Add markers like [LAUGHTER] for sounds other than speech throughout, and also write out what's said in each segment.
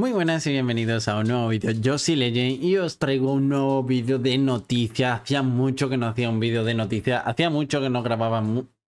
Muy buenas y bienvenidos a un nuevo vídeo, yo soy Legend y os traigo un nuevo vídeo de noticias, hacía mucho que no hacía un vídeo de noticias, hacía mucho que no grababa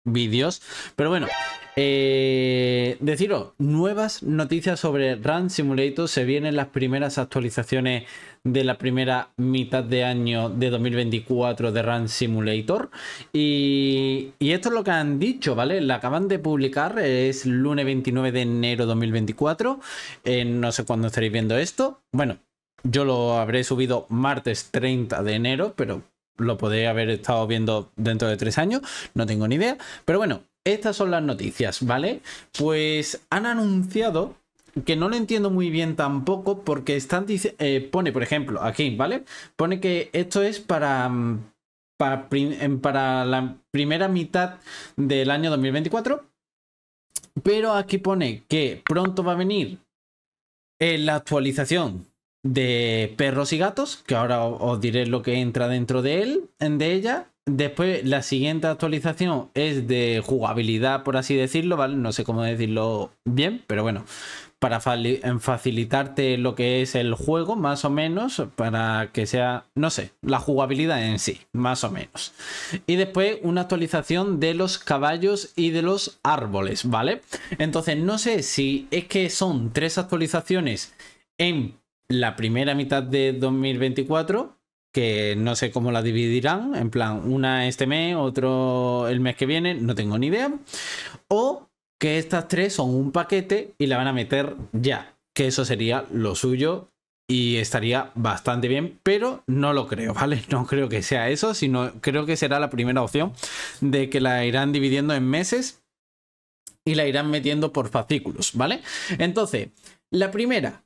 vídeos. Pero bueno, eh, deciros, nuevas noticias sobre Run Simulator. Se vienen las primeras actualizaciones de la primera mitad de año de 2024 de Run Simulator. Y, esto es lo que han dicho, ¿vale? La acaban de publicar, es lunes 29 de enero 2024. Eh, no sé cuándo estaréis viendo esto. Bueno, yo lo habré subido martes 30 de enero, pero lo podéis haber estado viendo dentro de tres años, no tengo ni idea. Pero bueno, estas son las noticias, ¿vale? Pues han anunciado que no lo entiendo muy bien tampoco porque están eh, pone por ejemplo aquí vale pone que esto es para mm, em, para, la primera mitad del año 2024 pero aquí pone que pronto va a venir eh, la actualización de perros y gatos, que ahora os diré lo que entra dentro de él, de ella. Después, la siguiente actualización es de jugabilidad, por así decirlo, ¿vale? No sé cómo decirlo bien, pero bueno, para facilitarte lo que es el juego, más o menos, para que sea, no sé, la jugabilidad en sí, más o menos. Y después una actualización de los caballos y de los árboles, ¿vale? Entonces, no sé si es que son tres actualizaciones en la primera mitad de 2024, que no sé cómo la dividirán, en plan, una este mes, otro el mes que viene, no tengo ni idea, o que estas tres son un paquete y la van a meter ya, que eso sería lo suyo y estaría bastante bien, pero no lo creo, [LAUGHS] ¿vale? No creo que sea eso, sino creo que será la primera opción de que la irán dividiendo en meses y la irán metiendo por fascículos, ¿vale? Entonces, la primera,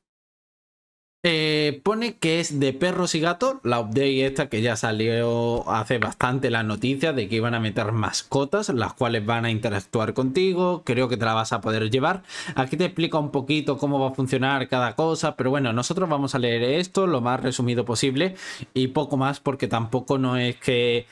eh, pone que es de perros y gatos, la update esta que ya salió hace bastante la noticia de que iban a meter mascotas, las cuales van a interactuar contigo, creo que te la vas a poder llevar. Aquí te explica un poquito cómo va a funcionar cada cosa, pero bueno, nosotros vamos a leer esto lo más resumido posible y poco más porque tampoco no es que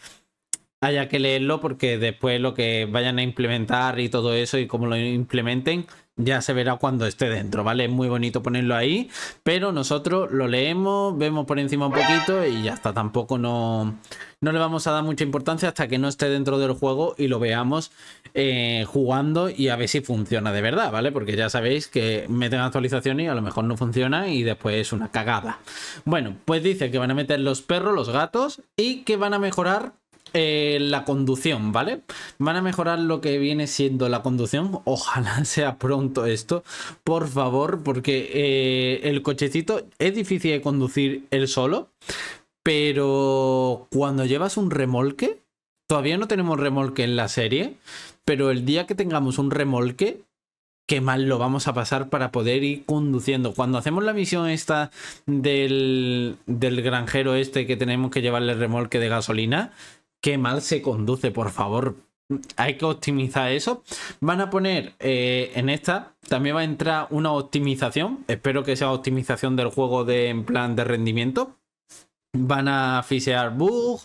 haya que leerlo porque después lo que vayan a implementar y todo eso y cómo lo implementen ya se verá cuando esté dentro, ¿vale? Es muy bonito ponerlo ahí, pero nosotros lo leemos, vemos por encima un poquito y ya está, tampoco no, no le vamos a dar mucha importancia hasta que no esté dentro del juego y lo veamos eh, jugando y a ver si funciona de verdad, ¿vale? Porque ya sabéis que meten actualizaciones y a lo mejor no funciona y después es una cagada. Bueno, pues dice que van a meter los perros, los gatos y que van a mejorar eh, la conducción, ¿vale? Van a mejorar lo que viene siendo la conducción. Ojalá [LAUGHS] sea pronto esto, por favor, porque eh, el cochecito es difícil de conducir él solo, pero cuando llevas un remolque, todavía no tenemos remolque en la serie, pero el día que tengamos un remolque, qué mal lo vamos a pasar para poder ir conduciendo. Cuando hacemos la misión esta del, del granjero este que tenemos que llevarle remolque de gasolina, qué mal se conduce, por favor. Hay que optimizar eso. Van a poner eh, en esta, también va a entrar una optimización. Espero que sea optimización del juego de, en plan de rendimiento. Van a fisear bug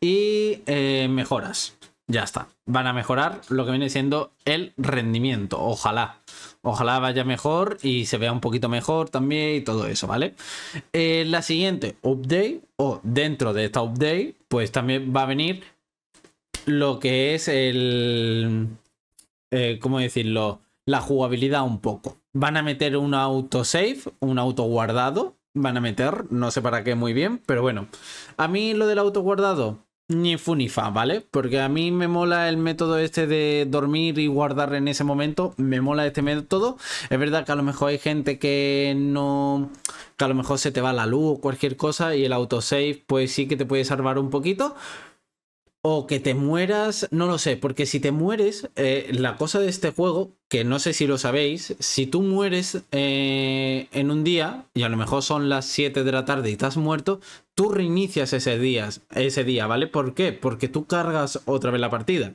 y eh, mejoras. Ya está. Van a mejorar lo que viene siendo el rendimiento. Ojalá. Ojalá vaya mejor y se vea un poquito mejor también y todo eso, ¿vale? Eh, la siguiente update, o dentro de esta update, pues también va a venir lo que es el... Eh, ¿Cómo decirlo? La jugabilidad un poco. Van a meter un autosave, un auto guardado. Van a meter, no sé para qué muy bien, pero bueno. A mí lo del auto guardado ni funifa, ¿vale? Porque a mí me mola el método este de dormir y guardar en ese momento, me mola este método. Es verdad que a lo mejor hay gente que no, que a lo mejor se te va la luz o cualquier cosa y el autosave pues sí que te puede salvar un poquito, o que te mueras, no lo sé, porque si te mueres, eh, la cosa de este juego, que no sé si lo sabéis, si tú mueres eh, en un día, y a lo mejor son las 7 de la tarde y estás muerto, tú reinicias ese día, ese día, ¿vale? ¿Por qué? Porque tú cargas otra vez la partida.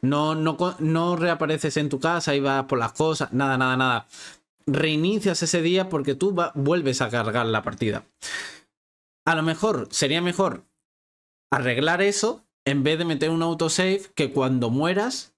No, no, no reapareces en tu casa y vas por las cosas, nada, nada, nada. Reinicias ese día porque tú vuelves a cargar la partida. A lo mejor sería mejor arreglar eso en vez de meter un autosave que cuando mueras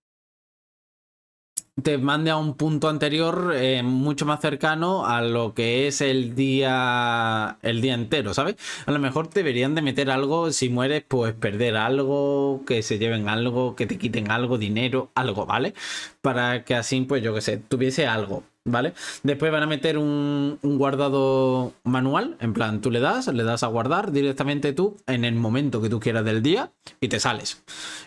te mande a un punto anterior eh, mucho más cercano a lo que es el día el día entero, ¿sabes? A lo mejor deberían de meter algo, si mueres, pues perder algo, que se lleven algo, que te quiten algo, dinero, algo, ¿vale? Para que así, pues yo que sé, tuviese algo. ¿Vale? Después van a meter un, un guardado manual, en plan, tú le das, le das a guardar directamente tú en el momento que tú quieras del día y te sales.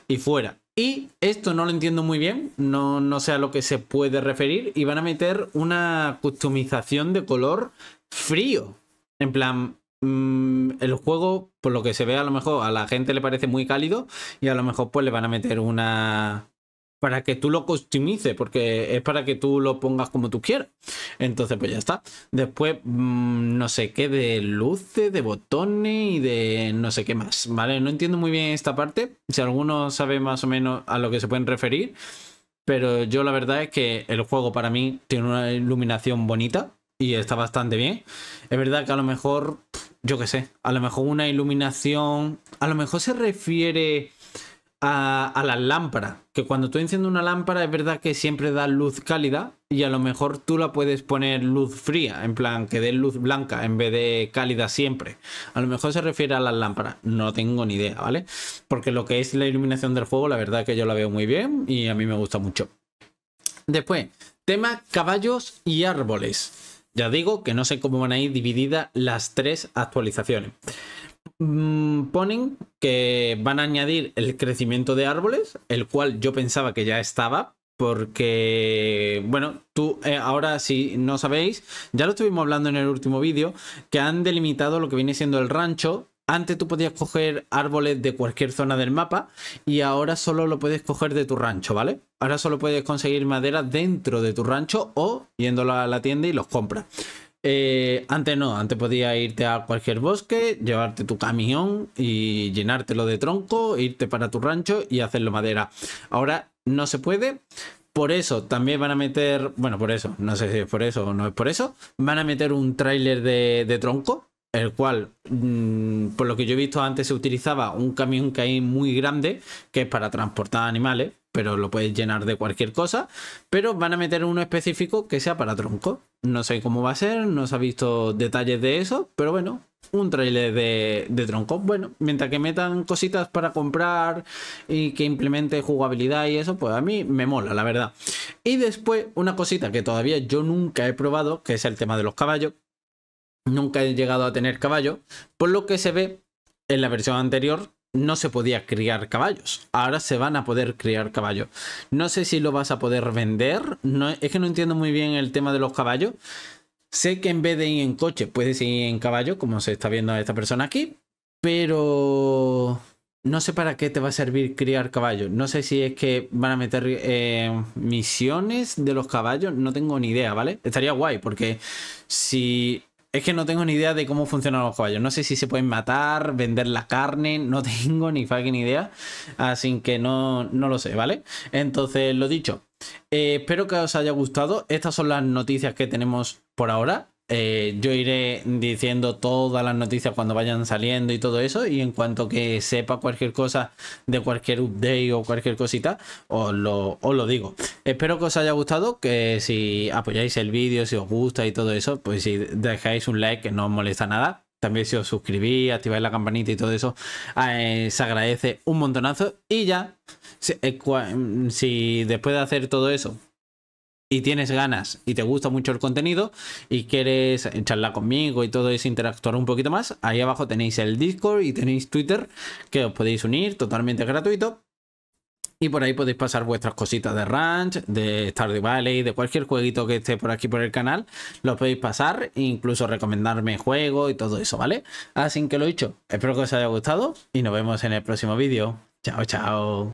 Y fuera. Y esto no lo entiendo muy bien, no, no sé a lo que se puede referir. Y van a meter una customización de color frío. En plan, mm, el juego, por lo que se ve, a lo mejor a la gente le parece muy cálido y a lo mejor pues le van a meter una, para que tú lo customices, porque es para que tú lo pongas como tú quieras. Entonces, pues ya está. Después, mm, no sé qué de luces, de botones y de no sé qué más, ¿vale? No entiendo muy bien esta parte. Si alguno sabe más o menos a lo que se pueden referir, pero yo la verdad es que el juego para mí tiene una iluminación bonita y está bastante bien. Es verdad que a lo mejor, yo qué sé, a lo mejor una iluminación, a lo mejor se refiere a, las lámparas. Que cuando tú enciendes una lámpara es verdad que siempre da luz cálida y a lo mejor tú la puedes poner luz fría, en plan que dé luz blanca en vez de cálida siempre. A lo mejor se refiere a las lámparas, no tengo ni idea, ¿vale? Porque lo que es la iluminación del fuego la verdad que yo la veo muy bien y a mí me gusta mucho. Después, tema caballos y árboles. Ya digo que no sé cómo van a ir divididas las tres actualizaciones. Mm, ponen que van a añadir el crecimiento de árboles, el cual yo pensaba que ya estaba, porque, bueno, tú eh, ahora si no sabéis, ya lo estuvimos hablando en el último vídeo, que han delimitado lo que viene siendo el rancho. Antes tú podías coger árboles de cualquier zona del mapa y ahora solo lo puedes coger de tu rancho, ¿vale? Ahora solo puedes conseguir madera dentro de tu rancho o yéndolo a la tienda y los compras. Eh, antes no, antes podía irte a cualquier bosque, llevarte tu camión y llenártelo de tronco, irte para tu rancho y hacerlo madera. Ahora no se puede. Por eso también van a meter, bueno, por eso, no sé si es por eso o no es por eso, van a meter un tráiler de, tronco, el cual, mm, por lo que yo he visto antes, se utilizaba un camión que hay muy grande, que es para transportar animales, pero lo puedes llenar de cualquier cosa. Pero van a meter uno específico que sea para tronco. No sé cómo va a ser, no se ha visto detalles de eso, pero bueno, un trailer de, de tronco. Bueno, mientras que metan cositas para comprar y que implemente jugabilidad y eso, pues a mí me mola, la verdad. Y después, una cosita que todavía yo nunca he probado, que es el tema de los caballos. Nunca he llegado a tener caballo, por lo que se ve en la versión anterior no se podía criar caballos. Ahora se van a poder criar caballos. No sé si lo vas a poder vender. No, es que no entiendo muy bien el tema de los caballos. Sé que en vez de ir en coche, puedes ir en caballo, como se está viendo a esta persona aquí. Pero no sé para qué te va a servir criar caballos. No sé si es que van a meter eh, misiones de los caballos. No tengo ni idea, ¿vale? Estaría guay, porque si es que no tengo ni idea de cómo funcionan los caballos. No sé si se pueden matar, vender la carne, no [LAUGHS] tengo ni fucking idea. Así que no, no lo sé, ¿vale? Entonces, lo dicho. Eh, espero que os haya gustado. Estas son las noticias que tenemos por ahora. Eh, yo iré diciendo todas las noticias cuando vayan saliendo y todo eso. Y en cuanto que sepa cualquier cosa de cualquier update o cualquier cosita, os lo, lo digo. Espero que os haya gustado, que si apoyáis el vídeo, si os gusta y todo eso, pues si dejáis un like que no os molesta nada. También si os suscribís, activáis la campanita y todo eso, eh, se agradece un montonazo. Y ya, si eh, después de hacer todo eso, y tienes ganas y te gusta mucho el contenido y quieres charlar conmigo y todo es interactuar un poquito más, ahí abajo tenéis el Discord y tenéis Twitter que os podéis unir totalmente gratuito. Y por ahí podéis pasar vuestras cositas de Ranch, de Stardew Valley, de cualquier jueguito que esté por aquí por el canal. Los podéis pasar, incluso recomendarme juegos y todo eso, ¿vale? Así que lo he dicho. Espero que os haya gustado y nos vemos en el próximo vídeo. Chao, chao.